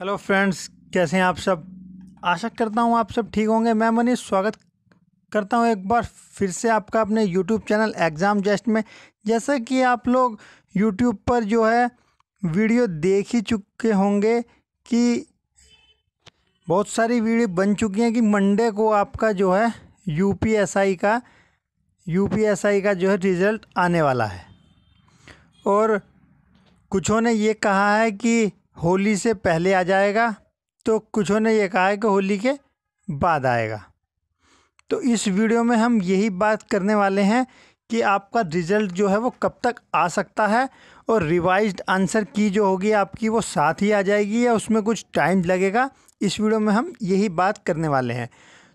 hello friends कैसे हैं आप सब आशा करता हूं आप सब ठीक होंगे मैं मनीष स्वागत करता हूं एक बार फिर से आपका अपने यूट्यूब चैनल एग्ज़ाम जस्ट में जैसा कि आप लोग यूट्यूब पर जो है वीडियो देख ही चुके होंगे कि बहुत सारी वीडियो बन चुकी हैं कि मंडे को आपका जो है यूपीएसआई का यूपीएसआई का जो है रिज़ल्ट आने वाला है और कुछों ने ये कहा है कि होली से पहले आ जाएगा तो कुछों ने यह कहा है कि होली के बाद आएगा तो इस वीडियो में हम यही बात करने वाले हैं कि आपका रिज़ल्ट जो है वो कब तक आ सकता है और रिवाइज्ड आंसर की जो होगी आपकी वो साथ ही आ जाएगी या उसमें कुछ टाइम लगेगा इस वीडियो में हम यही बात करने वाले हैं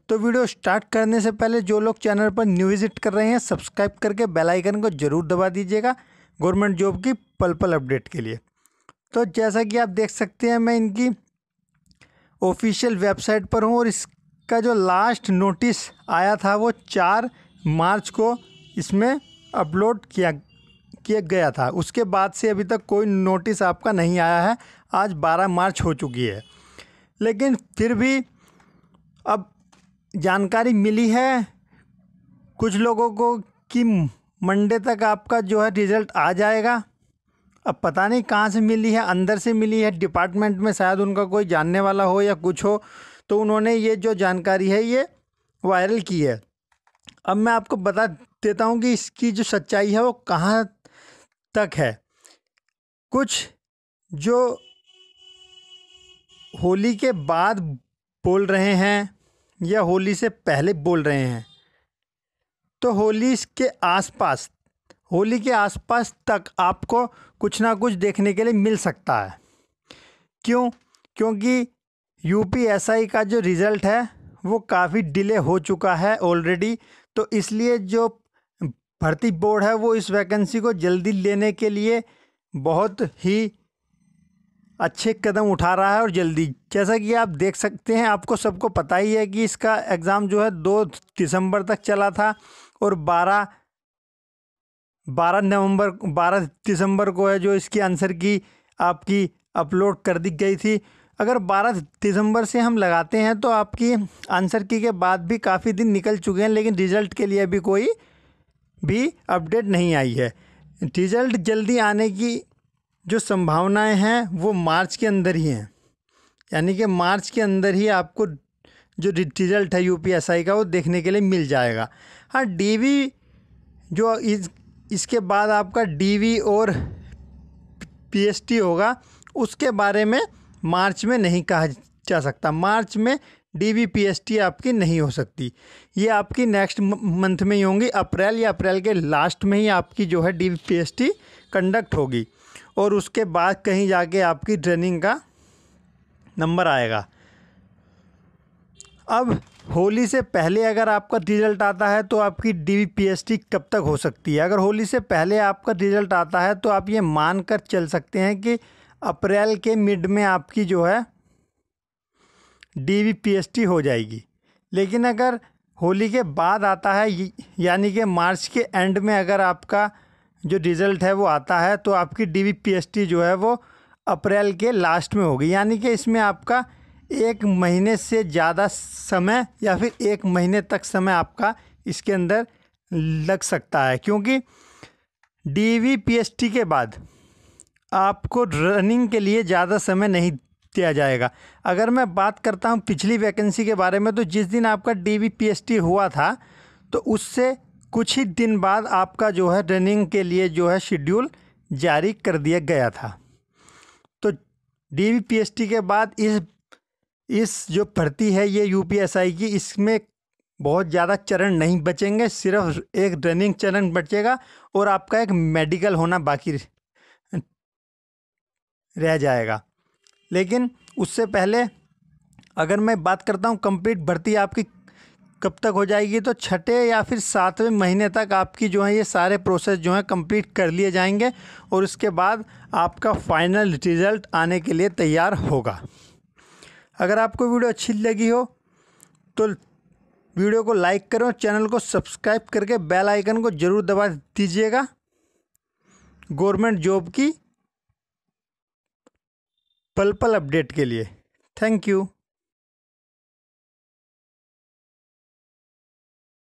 तो वीडियो स्टार्ट करने से पहले जो लोग चैनल पर न्यू विजिट कर रहे हैं सब्सक्राइब करके बेल आइकन को ज़रूर दबा दीजिएगा गवर्नमेंट जॉब की पल पल अपडेट के लिए तो जैसा कि आप देख सकते हैं मैं इनकी ऑफिशियल वेबसाइट पर हूँ और इसका जो लास्ट नोटिस आया था वो चार मार्च को इसमें अपलोड किया किया गया था उसके बाद से अभी तक कोई नोटिस आपका नहीं आया है आज 12 मार्च हो चुकी है लेकिन फिर भी अब जानकारी मिली है कुछ लोगों को कि मंडे तक आपका जो है रिज़ल्ट आ जाएगा अब पता नहीं कहाँ से मिली है अंदर से मिली है डिपार्टमेंट में शायद उनका कोई जानने वाला हो या कुछ हो तो उन्होंने ये जो जानकारी है ये वायरल की है अब मैं आपको बता देता हूँ कि इसकी जो सच्चाई है वो कहाँ तक है कुछ जो होली के बाद बोल रहे हैं या होली से पहले बोल रहे हैं तो होली के आसपास होली के आसपास तक आपको कुछ ना कुछ देखने के लिए मिल सकता है क्यों क्योंकि यूपीएसआई का जो रिज़ल्ट है वो काफ़ी डिले हो चुका है ऑलरेडी तो इसलिए जो भर्ती बोर्ड है वो इस वैकेंसी को जल्दी लेने के लिए बहुत ही अच्छे कदम उठा रहा है और जल्दी जैसा कि आप देख सकते हैं आपको सबको पता ही है कि इसका एग्ज़ाम जो है दो दिसंबर तक चला था और बारह बारह नवंबर बारह दिसंबर को है जो इसकी आंसर की आपकी अपलोड कर दी गई थी अगर बारह दिसंबर से हम लगाते हैं तो आपकी आंसर की के बाद भी काफ़ी दिन निकल चुके हैं लेकिन रिज़ल्ट के लिए अभी कोई भी अपडेट नहीं आई है रिज़ल्ट जल्दी आने की जो संभावनाएं हैं वो मार्च के अंदर ही हैं यानी कि मार्च के अंदर ही आपको जो रिज़ल्ट है यूपीएसआई का वो देखने के लिए मिल जाएगा हाँ डीवी जो इस इसके बाद आपका डीवी और पीएसटी होगा उसके बारे में मार्च में नहीं कहा जा सकता मार्च में डीवी पीएसटी आपकी नहीं हो सकती ये आपकी नेक्स्ट मंथ में ही होंगी अप्रैल या अप्रैल के लास्ट में ही आपकी जो है डीवी पीएसटी कंडक्ट होगी और उसके बाद कहीं जाके आपकी ट्रेनिंग का नंबर आएगा अब होली से पहले अगर आपका रिजल्ट आता है तो आपकी डी कब तक हो सकती है अगर होली से पहले आपका रिजल्ट आता है तो आप ये मान कर चल सकते हैं कि अप्रैल के मिड में आपकी जो है डी हो जाएगी लेकिन अगर होली के बाद आता है यानी कि मार्च के एंड में अगर आपका जो रिज़ल्ट है वो आता है तो आपकी डी जो है वो अप्रैल के लास्ट में होगी यानी कि इसमें आपका एक महीने से ज़्यादा समय या फिर एक महीने तक समय आपका इसके अंदर लग सकता है क्योंकि D V P S T के बाद आपको रनिंग के लिए ज़्यादा समय नहीं दिया जाएगा अगर मैं बात करता हूँ पिछली वैकेंसी के बारे में तो जिस दिन आपका D V P S T हुआ था तो उससे कुछ ही दिन बाद आपका जो है रनिंग के लिए जो है शेड्यूल जारी कर दिया गया था तो D V P S T के बाद इस इस जो भर्ती है ये यू की इसमें बहुत ज़्यादा चरण नहीं बचेंगे सिर्फ एक रनिंग चरण बचेगा और आपका एक मेडिकल होना बाकी रह जाएगा लेकिन उससे पहले अगर मैं बात करता हूँ कंप्लीट भर्ती आपकी कब तक हो जाएगी तो छठे या फिर सातवें महीने तक आपकी जो है ये सारे प्रोसेस जो है कंप्लीट कर लिए जाएंगे और उसके बाद आपका फाइनल रिज़ल्ट आने के लिए तैयार होगा अगर आपको वीडियो अच्छी लगी हो तो वीडियो को लाइक करें और चैनल को सब्सक्राइब करके बेल आइकन को ज़रूर दबा दीजिएगा गवर्नमेंट जॉब की पल पल अपडेट के लिए थैंक यू